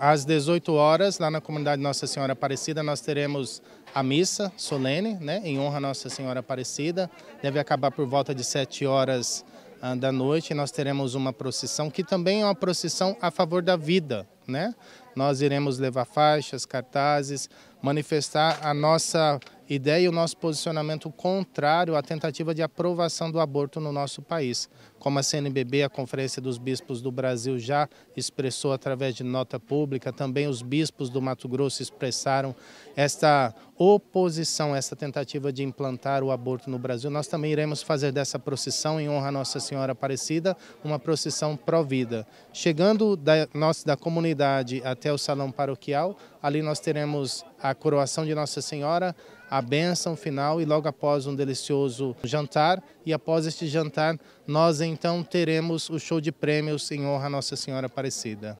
Às 18 horas, lá na comunidade Nossa Senhora Aparecida, nós teremos a missa solene, né, em honra a Nossa Senhora Aparecida. Deve acabar por volta de 7 horas ah, da noite. Nós teremos uma procissão que também é uma procissão a favor da vida, né? Nós iremos levar faixas, cartazes, manifestar a nossa ideia e o nosso posicionamento contrário à tentativa de aprovação do aborto no nosso país. Como a CNBB, a Conferência dos Bispos do Brasil, já expressou através de nota pública, também os bispos do Mato Grosso expressaram esta oposição a essa tentativa de implantar o aborto no Brasil. Nós também iremos fazer dessa procissão, em honra a Nossa Senhora Aparecida, uma procissão pró-vida. Chegando da, nós, da comunidade até o salão paroquial, ali nós teremos a coroação de Nossa Senhora, a bênção final e logo após um delicioso jantar. E após este jantar, nós então teremos o show de prêmios em honra a Nossa Senhora Aparecida.